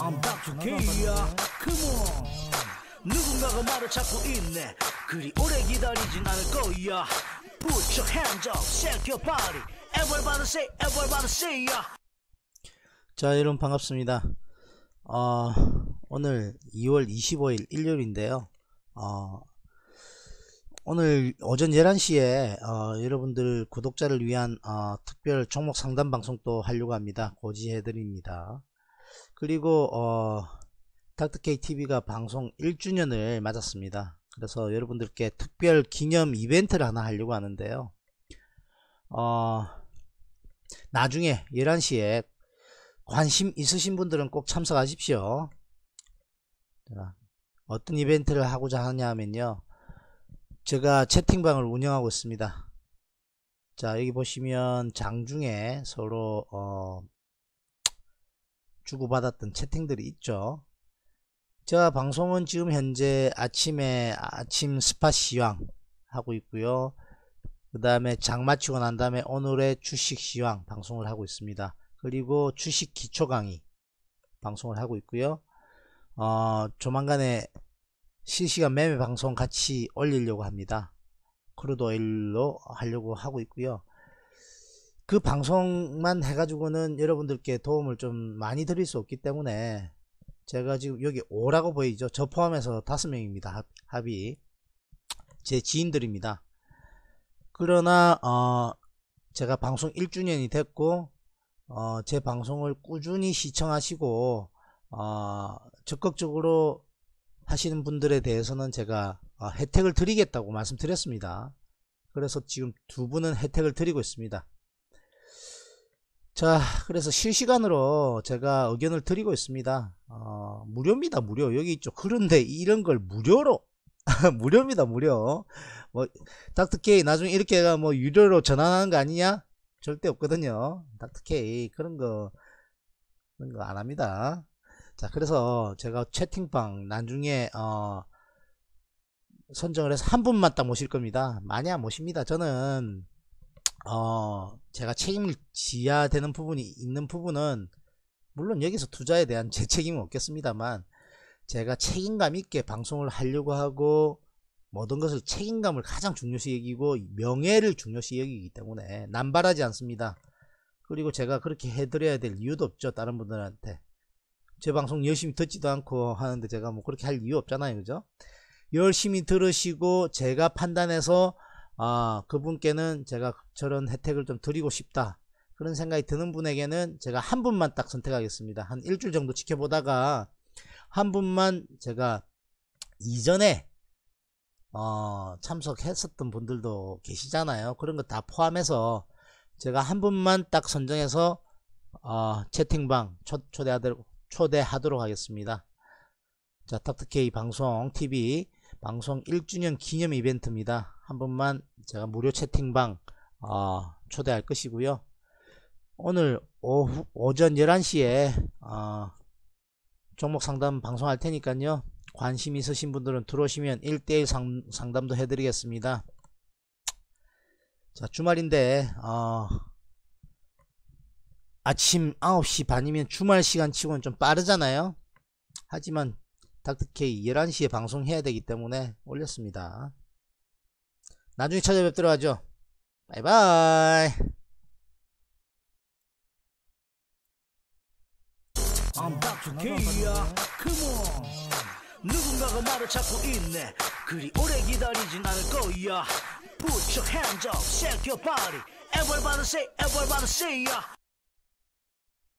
I'm back to K야 Come on 누군가가 말을 찾고 있네 그리 오래 기다리진 않을 거야 Put your hands up, shake your body Everybody say, everybody say ya 자 여러분 반갑습니다 어, 오늘 2월 25일 일요일인데요 어, 오늘 오전 11시에 어, 여러분들 구독자를 위한 어, 특별 종목 상담 방송 도 하려고 합니다 고지해 드립니다 그리고 어, 닥터케이 TV가 방송 1주년을 맞았습니다. 그래서 여러분들께 특별 기념 이벤트를 하나 하려고 하는데요. 어, 나중에 11시에 관심 있으신 분들은 꼭 참석하십시오. 어떤 이벤트를 하고자 하냐 하면요. 제가 채팅방을 운영하고 있습니다. 자, 여기 보시면 장중에 서로, 어, 주고받았던 채팅들이 있죠. 제가 방송은 지금 현재 아침에 아침 스팟 시황 하고 있고요. 그 다음에 장 마치고 난 다음에 오늘의 주식 시황 방송을 하고 있습니다. 그리고 주식 기초 강의 방송을 하고 있고요. 어, 조만간에 실시간 매매 방송 같이 올리려고 합니다. 크루드 오일로 하려고 하고 있고요. 그 방송만 해가지고는 여러분들께 도움을 좀 많이 드릴 수 없기 때문에 제가 지금 여기 5라고 보이죠 저 포함해서 5명입니다 합의제 지인들입니다 그러나 어 제가 방송 1주년이 됐고 어제 방송을 꾸준히 시청하시고 어 적극적으로 하시는 분들에 대해서는 제가 어, 혜택을 드리겠다고 말씀드렸습니다 그래서 지금 두 분은 혜택을 드리고 있습니다 자 그래서 실시간으로 제가 의견을 드리고 있습니다 어, 무료입니다 무료 여기 있죠 그런데 이런 걸 무료로 무료입니다 무료 뭐 닥터케이 나중에 이렇게 뭐 유료로 전환하는 거 아니냐 절대 없거든요 닥터케이 그런 거 그런 거 안 합니다 자 그래서 제가 채팅방 나중에 어 선정을 해서 한 분만 딱 모실 겁니다 많이 안 모십니다 저는 어, 제가 책임을 지야 되는 부분이 있는 부분은 물론 여기서 투자에 대한 제 책임은 없겠습니다만 제가 책임감 있게 방송을 하려고 하고 모든 것을 책임감을 가장 중요시 여기고 명예를 중요시 여기기 때문에 남발하지 않습니다. 그리고 제가 그렇게 해드려야 될 이유도 없죠. 다른 분들한테. 제 방송 열심히 듣지도 않고 하는데 제가 뭐 그렇게 할 이유 없잖아요. 그죠? 열심히 들으시고 제가 판단해서 아 그분께는 제가 저런 혜택을 좀 드리고 싶다 그런 생각이 드는 분에게는 제가 한 분만 딱 선택하겠습니다 한 일주일 정도 지켜보다가 한 분만 제가 이전에 어, 참석했었던 분들도 계시잖아요 그런 거 다 포함해서 제가 한 분만 딱 선정해서 어, 채팅방 초, 초대하도록, 초대하도록 하겠습니다 자 닥터케이 방송 TV 방송 1주년 기념 이벤트입니다 한 번만 제가 무료 채팅방 어, 초대할 것이고요. 오늘 오후, 오전 11시에 어, 종목 상담 방송할 테니까요. 관심 있으신 분들은 들어오시면 1대1 상, 상담도 해드리겠습니다. 자 주말인데 어, 아침 9시 반이면 주말 시간 치고는 좀 빠르잖아요. 하지만 닥터케이 11시에 방송해야 되기 때문에 올렸습니다. 나중에 찾아뵙도록 하죠. 바이바이. I'm back to Korea. Come on. 누군가가 나를 찾고 있네. 그리 오래 기다리진 않을 거야. Put your hands up, shake your body. Everybody say, everybody say, yeah.